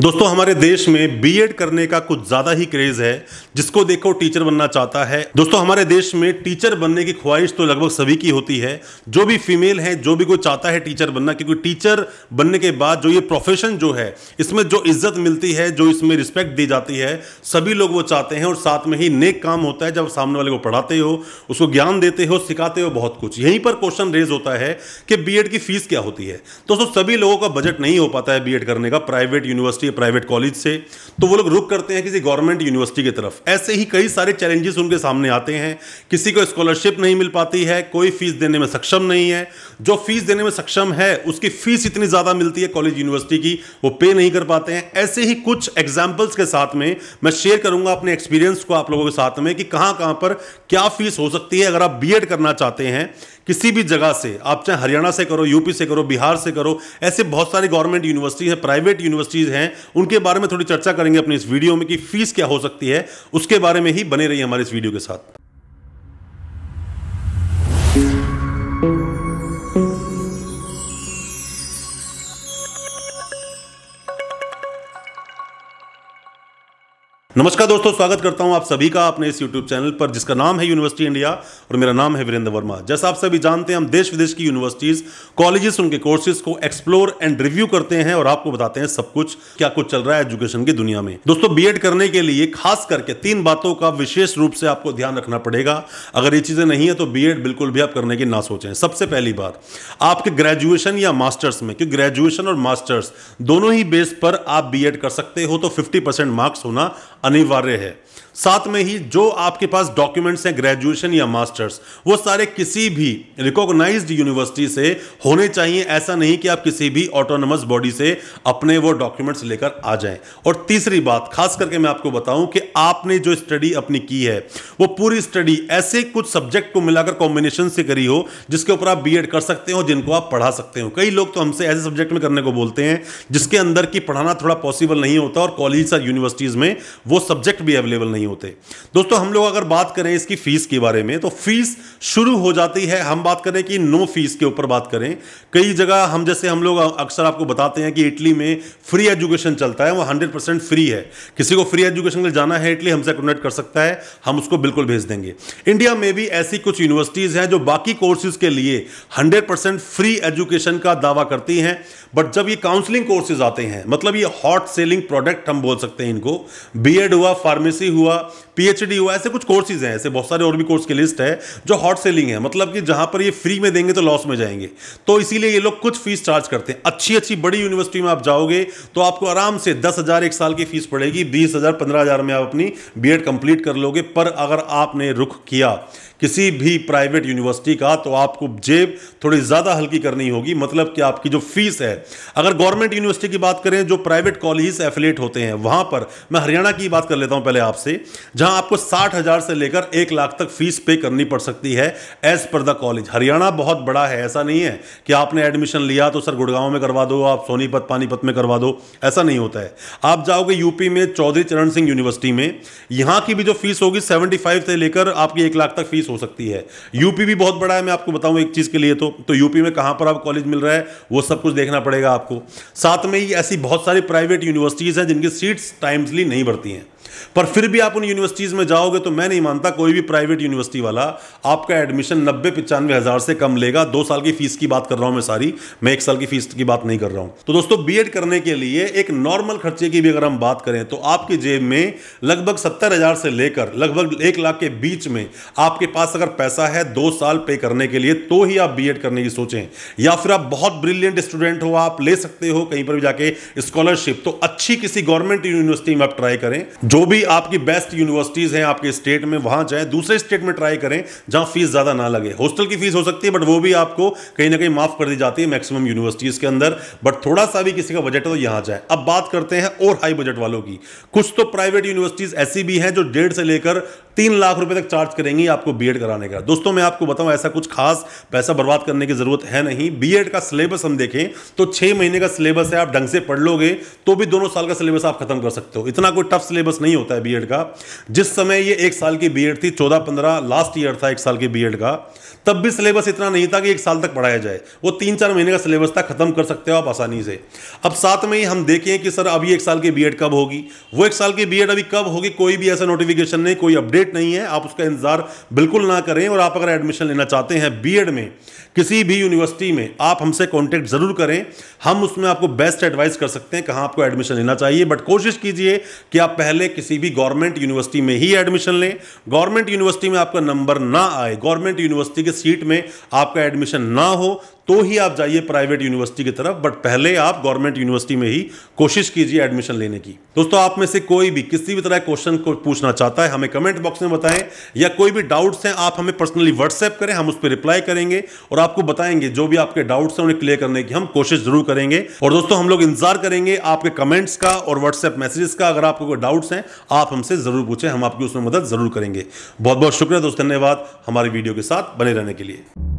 दोस्तों हमारे देश में बीएड करने का कुछ ज़्यादा ही क्रेज़ है जिसको देखो टीचर बनना चाहता है दोस्तों हमारे देश में टीचर बनने की ख्वाहिश तो लगभग सभी की होती है जो भी फीमेल है जो भी कोई चाहता है टीचर बनना क्योंकि टीचर बनने के बाद जो ये प्रोफेशन जो है इसमें जो इज्जत मिलती है जो इसमें रिस्पेक्ट दी जाती है सभी लोग वो चाहते हैं और साथ में ही नेक काम होता है जब सामने वाले को पढ़ाते हो उसको ज्ञान देते हो सिखाते हो बहुत कुछ यहीं पर क्वेश्चन रेज होता है कि बी की फ़ीस क्या होती है दोस्तों सभी लोगों का बजट नहीं हो पाता है बी करने का प्राइवेट यूनिवर्सिटी है प्राइवेट कॉलेज से तो वो लोग रुक करते हैं किसी गवर्नमेंट यूनिवर्सिटी की तरफ ऐसे ही कई सारे चैलेंजेस उनके सामने आते हैं किसी को स्कॉलरशिप नहीं मिल पाती है कोई फीस देने में सक्षम नहीं है जो फीस देने में सक्षम है उसकी फीस इतनी ज़्यादा मिलती है कॉलेज यूनिवर्सिटी की वो पे नहीं कर पाते हैं ऐसे ही कुछ एग्जाम्पल्स के साथ में मैं शेयर करूंगा अपने एक्सपीरियंस को आप लोगों के साथ में कि कहाँ कहाँ पर क्या फीस हो सकती है अगर आप बी करना चाहते हैं किसी भी जगह से आप चाहे हरियाणा से करो यूपी से करो बिहार से करो ऐसे बहुत सारी गवर्नमेंट यूनिवर्सिटीज़ हैं प्राइवेट यूनिवर्सिटीज़ हैं उनके बारे में थोड़ी चर्चा करेंगे अपनी इस वीडियो में कि फ़ीस क्या हो सकती है उसके बारे में ही बने रही हमारे इस वीडियो के साथ नमस्कार दोस्तों स्वागत करता हूं आप सभी का अपने इस यूट्यूब चैनल पर जिसका नाम है यूनिवर्सिटी इंडिया और मेरा नाम है वीरेंद्र वर्मा जैसा आप सभी जानते हैं हम देश विदेश की यूनिवर्सिटीज़ कॉलेजेस उनके कोर्सेज को एक्सप्लोर एंड रिव्यू करते हैं और आपको बताते हैं सब कुछ क्या कुछ चल रहा है एजुकेशन की दुनिया में दोस्तों बी करने के लिए खास करके तीन बातों का विशेष रूप से आपको ध्यान रखना पड़ेगा अगर ये चीज़ें नहीं है तो बी बिल्कुल भी आप करने की ना सोचें सबसे पहली बात आपके ग्रेजुएशन या मास्टर्स में क्योंकि ग्रेजुएशन और मास्टर्स दोनों ही बेस पर आप बी कर सकते हो तो फिफ्टी मार्क्स होना अनिवार्य है साथ में ही जो आपके पास डॉक्यूमेंट्स हैं ग्रेजुएशन या मास्टर्स वो सारे किसी भी रिकॉग्नाइज्ड यूनिवर्सिटी से होने चाहिए ऐसा नहीं कि आप किसी भी ऑटोनमस बॉडी से अपने वो डॉक्यूमेंट्स लेकर आ जाएं और तीसरी बात खास करके मैं आपको बताऊं कि आपने जो स्टडी अपनी की है वो पूरी स्टडी ऐसे कुछ सब्जेक्ट को मिलाकर कॉम्बिनेशन से करी हो जिसके ऊपर आप बी कर सकते हो जिनको आप पढ़ा सकते हो कई लोग तो हमसे ऐसे सब्जेक्ट में करने को बोलते हैं जिसके अंदर की पढ़ाना थोड़ा पॉसिबल नहीं होता और कॉलेज और यूनिवर्सिटीज़ में वो सब्जेक्ट भी अवेलेबल नहीं होते दोस्तों हम लोग अगर बात करें इसकी फीस के बारे में तो फीस शुरू हो जाती है हम बात करें कि नो फीस के ऊपर बात करें कई जगह हम जैसे हम लोग अक्सर आपको बताते हैं कि इटली में फ्री एजुकेशन चलता है वो हंड्रेड फ्री है किसी को फ्री एजुकेशन के जाना है इटली हमसे कनेक्ट कर सकता है हम उसको बिल्कुल भेज देंगे इंडिया में भी ऐसी कुछ यूनिवर्सिटीज हैं जो बाकी कोर्सेज के लिए हंड्रेड फ्री एजुकेशन का दावा करती हैं बट जब ये काउंसलिंग कोर्सेज आते हैं मतलब ये हॉट सेलिंग प्रोडक्ट हम बोल सकते हैं इनको बी एड हुआ फार्मेसी हुआ पीएचडी हुआ ऐसे कुछ कोर्सेज हैं ऐसे बहुत सारे और भी कोर्स की लिस्ट है जो हॉट सेलिंग है मतलब कि जहां पर ये फ्री में देंगे तो लॉस में जाएंगे तो इसीलिए ये लोग कुछ फीस चार्ज करते हैं अच्छी अच्छी बड़ी यूनिवर्सिटी में आप जाओगे तो आपको आराम से दस हज़ार एक साल की फीस पड़ेगी बीस हज़ार पंद्रह हज़ार में आप अपनी बी एड कंप्लीट कर लोगे पर अगर आपने रुख किया किसी भी प्राइवेट यूनिवर्सिटी का तो आपको जेब थोड़ी ज़्यादा हल्की करनी होगी मतलब कि आपकी जो फीस है अगर गवर्नमेंट यूनिवर्सिटी की बात करें जो प्राइवेट कॉलेज एफिलेट होते हैं वहां पर मैं हरियाणा की बात कर लेता हूं पहले आपसे जहां आपको साठ हजार से लेकर एक लाख तक फीस पे करनी पड़ सकती है as per the college Haryana बहुत बड़ा है ऐसा नहीं है कि आपने एडमिशन लिया तो सर गुड़गांव में करवा दो आप सोनीपत पानीपत में करवा दो ऐसा नहीं होता है आप जाओगे यूपी में चौधरी चरण सिंह यूनिवर्सिटी में यहां की भी जो फीस होगी सेवेंटी फाइव से लेकर आपकी एक लाख तक फीस हो सकती है यूपी भी बहुत बड़ा है मैं आपको बताऊं एक चीज़ के लिए तो, तो यूपी में कहां पर आप कॉलेज मिल रहा है वो सब कुछ देखना पड़ेगा आपको साथ में ही ऐसी बहुत सारी प्राइवेट यूनिवर्सिटीज़ हैं जिनकी सीट्स टाइम्सली नहीं भरती हैं पर फिर भी आप उन यूनिवर्सिटीज़ में जाओगे तो मैं नहीं मानता कोई भी प्राइवेट यूनिवर्सिटी वाला आपका एडमिशन नब्बे पचानवे हज़ार से कम लेगा दो साल की फीस की बात कर रहा हूं मैं सारी मैं एक साल की फीस की बात नहीं कर रहा हूं तो दोस्तों बीएड करने के लिए एक नॉर्मल खर्चे की भी अगर हम बात करें तो आपकी जेब में लगभग सत्तर हज़ार से लेकर लगभग एक लाख के बीच में आपके पास अगर पैसा है दो साल पे करने के लिए तो ही आप बी करने की सोचें या फिर आप बहुत ब्रिलियंट स्टूडेंट हो आप ले सकते हो कहीं पर भी जाके स्कॉलरशिप तो अच्छी किसी गवर्नमेंट यूनिवर्सिटी में आप ट्राई करें जो भी आपकी बेस्ट यूनिवर्सिटीज हैं आपके स्टेट में वहां जाए दूसरे स्टेट में ट्राई करें जहां फीस ज्यादा ना लगे हॉस्टल की फीस हो सकती है बट वो भी आपको कहीं ना कहीं माफ कर दी जाती है मैक्सिमम यूनिवर्सिटीज के अंदर बट थोड़ा सा भी किसी का बजट है तो यहां जाए अब बात करते हैं और हाई बजट वालों की कुछ तो प्राइवेट यूनिवर्सिटीज ऐसी भी हैं जो डेढ़ से लेकर तीन लाख रुपए तक चार्ज करेंगी आपको बीएड कराने का दोस्तों मैं आपको बताऊं ऐसा कुछ खास पैसा बर्बाद करने की जरूरत है नहीं बीएड का सिलेबस हम देखें तो छह महीने का सिलेबस है आप ढंग से पढ़ लोगे तो भी दोनों साल का सिलेबस आप खत्म कर सकते हो इतना कोई टफ सिलेबस नहीं होता है बी का जिस समय ये एक साल की बी थी चौदह पंद्रह लास्ट ईयर था एक साल की बी का तब भी सिलेबस इतना नहीं था कि एक साल तक पढ़ाया जाए वो तीन चार महीने का सिलेबस था खत्म कर सकते हो आप आसानी से अब साथ में ही हम देखें कि सर अभी एक साल की बीएड कब होगी वो एक साल की बीएड अभी कब होगी कोई भी ऐसा नोटिफिकेशन नहीं कोई अपडेट डेट नहीं है आप उसका इंतज़ार बिल्कुल ना करें और आप अगर एडमिशन लेना चाहते हैं बीएड में किसी भी यूनिवर्सिटी में आप हमसे कांटेक्ट ज़रूर करें हम उसमें आपको बेस्ट एडवाइस कर सकते हैं कहाँ आपको एडमिशन लेना चाहिए बट कोशिश कीजिए कि आप पहले किसी भी गवर्नमेंट यूनिवर्सिटी में ही एडमिशन लें गवर्नमेंट यूनिवर्सिटी में आपका नंबर ना आए गवर्नमेंट यूनिवर्सिटी के सीट में आपका एडमिशन ना हो तो ही आप जाइए प्राइवेट यूनिवर्सिटी की तरफ बट पहले आप गवर्नमेंट यूनिवर्सिटी में ही कोशिश कीजिए एडमिशन लेने की दोस्तों आप में से कोई भी किसी भी तरह क्वेश्चन को पूछना चाहता है हमें कमेंट बॉक्स में बताएं या कोई भी डाउट्स हैं आप हमें पर्सनली व्हाट्सएप करें हम उस पर रिप्लाई करेंगे और आप आपको बताएंगे जो भी आपके डाउट्स हैं उन्हें क्लियर करने की हम कोशिश जरूर करेंगे और दोस्तों हम लोग इंतजार करेंगे आपके कमेंट्स का और व्हाट्सएप मैसेजेस का अगर आपको कोई डाउट्स हैं आप हमसे जरूर पूछें हम आपकी उसमें मदद जरूर करेंगे बहुत बहुत शुक्रिया दोस्तों धन्यवाद हमारी वीडियो के साथ बने रहने के लिए